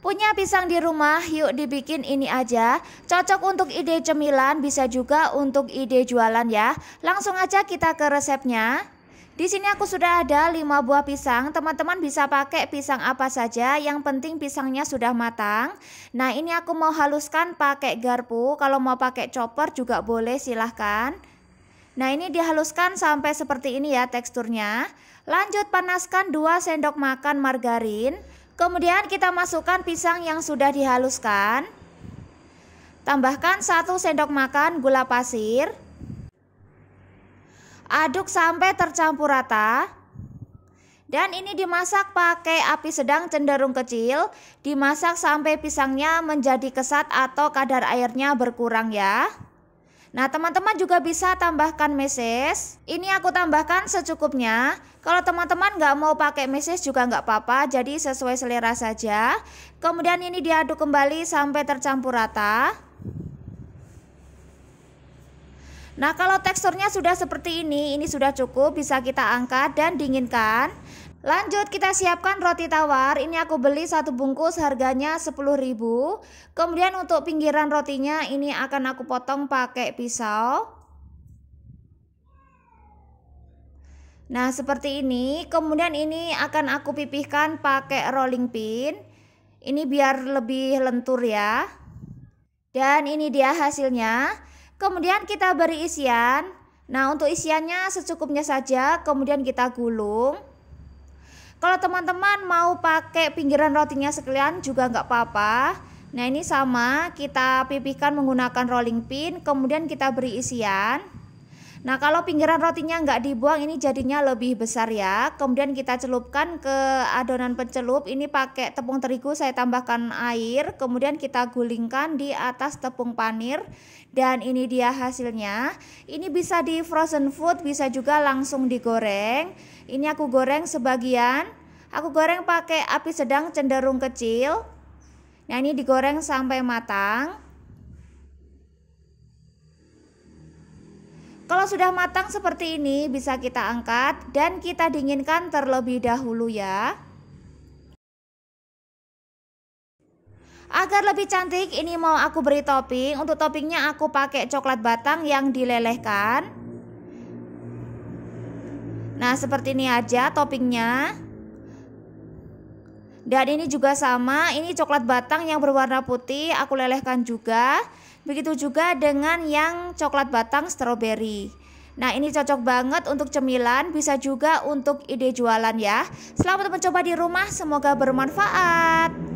Punya pisang di rumah, yuk dibikin ini aja. Cocok untuk ide cemilan, bisa juga untuk ide jualan ya. Langsung aja kita ke resepnya. Di sini aku sudah ada 5 buah pisang. Teman-teman bisa pakai pisang apa saja, yang penting pisangnya sudah matang. Nah, ini aku mau haluskan pakai garpu. Kalau mau pakai chopper juga boleh, silahkan. Nah, ini dihaluskan sampai seperti ini ya teksturnya. Lanjut panaskan 2 sendok makan margarin. Kemudian kita masukkan pisang yang sudah dihaluskan. Tambahkan 1 sendok makan gula pasir. Aduk sampai tercampur rata. Dan ini dimasak pakai api sedang cenderung kecil, dimasak sampai pisangnya menjadi kesat atau kadar airnya berkurang ya. Nah teman-teman juga bisa tambahkan meses. Ini aku tambahkan secukupnya. Kalau teman-teman nggak mau pakai meses juga nggak apa-apa. Jadi sesuai selera saja. Kemudian ini diaduk kembali sampai tercampur rata. Nah kalau teksturnya sudah seperti ini, ini sudah cukup bisa kita angkat dan dinginkan. Lanjut kita siapkan roti tawar. Ini aku beli satu bungkus harganya 10.000. Kemudian untuk pinggiran rotinya ini akan aku potong pakai pisau. Nah, seperti ini. Kemudian ini akan aku pipihkan pakai rolling pin. Ini biar lebih lentur ya. Dan ini dia hasilnya. Kemudian kita beri isian. Nah, untuk isiannya secukupnya saja, kemudian kita gulung. Kalau teman-teman mau pakai pinggiran rotinya sekalian juga nggak apa-apa. Nah ini sama, kita pipihkan menggunakan rolling pin, kemudian kita beri isian. Nah kalau pinggiran rotinya nggak dibuang ini jadinya lebih besar ya Kemudian kita celupkan ke adonan pencelup Ini pakai tepung terigu saya tambahkan air Kemudian kita gulingkan di atas tepung panir Dan ini dia hasilnya Ini bisa di frozen food bisa juga langsung digoreng Ini aku goreng sebagian Aku goreng pakai api sedang cenderung kecil Nah ini digoreng sampai matang Kalau sudah matang seperti ini bisa kita angkat dan kita dinginkan terlebih dahulu ya. Agar lebih cantik ini mau aku beri topping Untuk toppingnya aku pakai coklat batang yang dilelehkan Nah seperti ini aja toppingnya dan ini juga sama, ini coklat batang yang berwarna putih aku lelehkan juga. Begitu juga dengan yang coklat batang stroberi. Nah ini cocok banget untuk cemilan, bisa juga untuk ide jualan ya. Selamat mencoba di rumah, semoga bermanfaat.